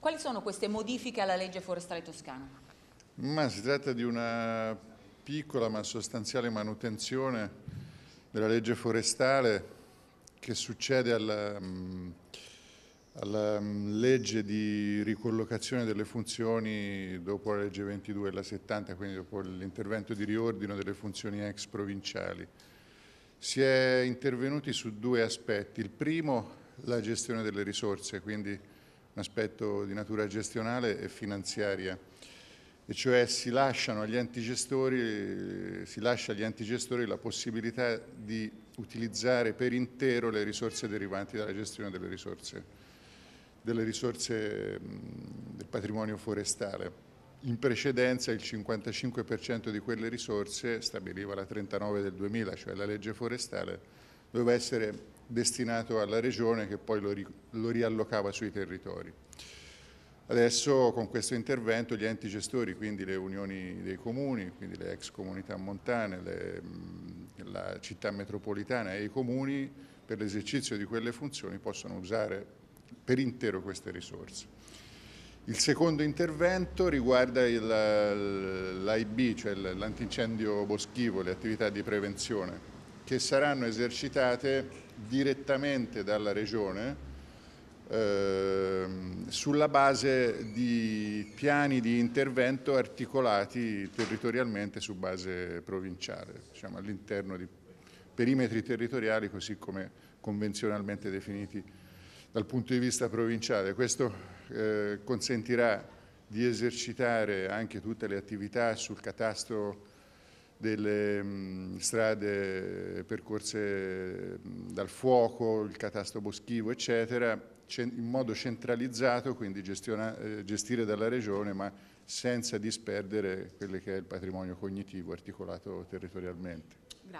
Quali sono queste modifiche alla legge forestale toscana? Ma si tratta di una piccola ma sostanziale manutenzione della legge forestale che succede alla, mm, alla mm, legge di ricollocazione delle funzioni dopo la legge 22 e la 70, quindi dopo l'intervento di riordino delle funzioni ex provinciali. Si è intervenuti su due aspetti. Il primo, la gestione delle risorse, quindi un aspetto di natura gestionale e finanziaria, e cioè si, lasciano agli enti gestori, si lascia agli enti gestori la possibilità di utilizzare per intero le risorse derivanti dalla gestione delle risorse, delle risorse del patrimonio forestale. In precedenza il 55% di quelle risorse, stabiliva la 39 del 2000, cioè la legge forestale, doveva essere destinato alla regione che poi lo, ri lo riallocava sui territori. Adesso con questo intervento gli enti gestori, quindi le unioni dei comuni, quindi le ex comunità montane, le, la città metropolitana e i comuni per l'esercizio di quelle funzioni possono usare per intero queste risorse. Il secondo intervento riguarda l'AIB, cioè l'antincendio boschivo, le attività di prevenzione che saranno esercitate direttamente dalla Regione eh, sulla base di piani di intervento articolati territorialmente su base provinciale, diciamo all'interno di perimetri territoriali così come convenzionalmente definiti dal punto di vista provinciale. Questo eh, consentirà di esercitare anche tutte le attività sul catastro delle mh, mm, strade percorse mh, mm, dal fuoco, il catasto boschivo, eccetera, in modo centralizzato, quindi gestiona, eh, gestire dalla regione, ma senza disperdere quello che è il patrimonio cognitivo articolato territorialmente.